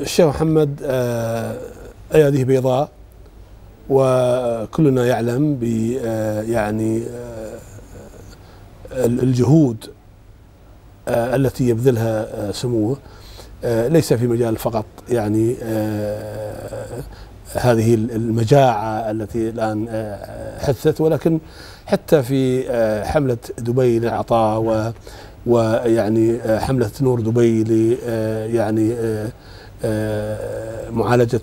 الشيخ محمد آه، أياديه بيضاء وكلنا يعلم ب آه، يعني آه، الجهود التي يبذلها سموه ليس في مجال فقط يعني هذه المجاعة التي الآن حثت ولكن حتى في حملة دبي للعطاء ويعني حملة نور دبي يعني آه، معالجه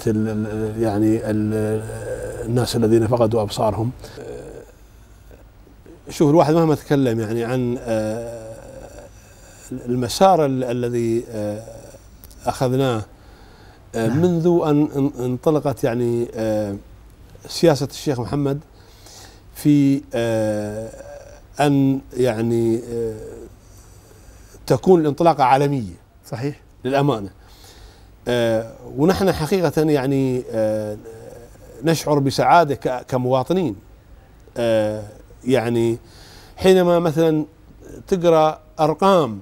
يعني الناس الذين فقدوا ابصارهم آه، شوف الواحد مهما تكلم يعني عن آه، المسار الذي اخذناه نعم. منذ ان انطلقت يعني سياسه الشيخ محمد في ان يعني تكون الانطلاقه عالميه صحيح للامانه آه، ونحن حقيقة يعني آه، نشعر بسعادة كمواطنين آه، يعني حينما مثلا تقرأ أرقام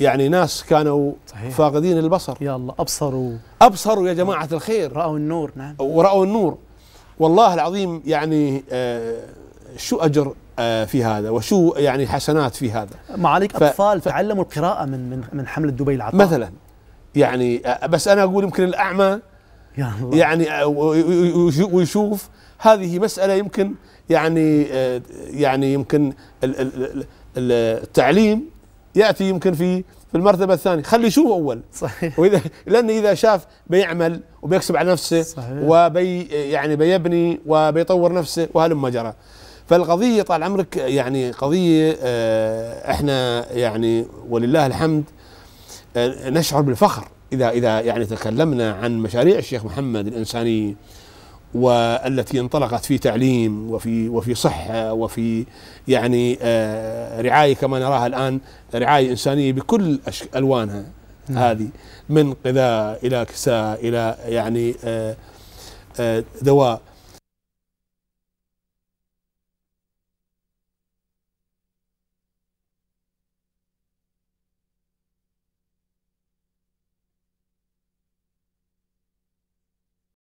يعني ناس كانوا صحيح. فاقدين البصر يا الله أبصروا أبصروا يا جماعة الخير رأوا النور نعم ورأوا النور والله العظيم يعني شو أجر في هذا وشو يعني حسنات في هذا معاليك أطفال ف... تعلموا القراءة من من من حملة دبي العطاء مثلا يعني بس انا اقول يمكن الاعمى يا الله. يعني ويشوف هذه مساله يمكن يعني يعني يمكن التعليم ياتي يمكن في في المرتبه الثانيه خلي يشوف اول صحيح واذا لان اذا شاف بيعمل وبيكسب على نفسه صحيح وبي يعني بيبني وبيطور نفسه وهلم جرى فالقضيه طال عمرك يعني قضيه احنا يعني ولله الحمد نشعر بالفخر اذا اذا يعني تكلمنا عن مشاريع الشيخ محمد الانسانيه والتي انطلقت في تعليم وفي وفي صحه وفي يعني آه، رعايه كما نراها الان رعايه انسانيه بكل الوانها نعم. هذه من غذاء الى كساء الى يعني آه، آه، دواء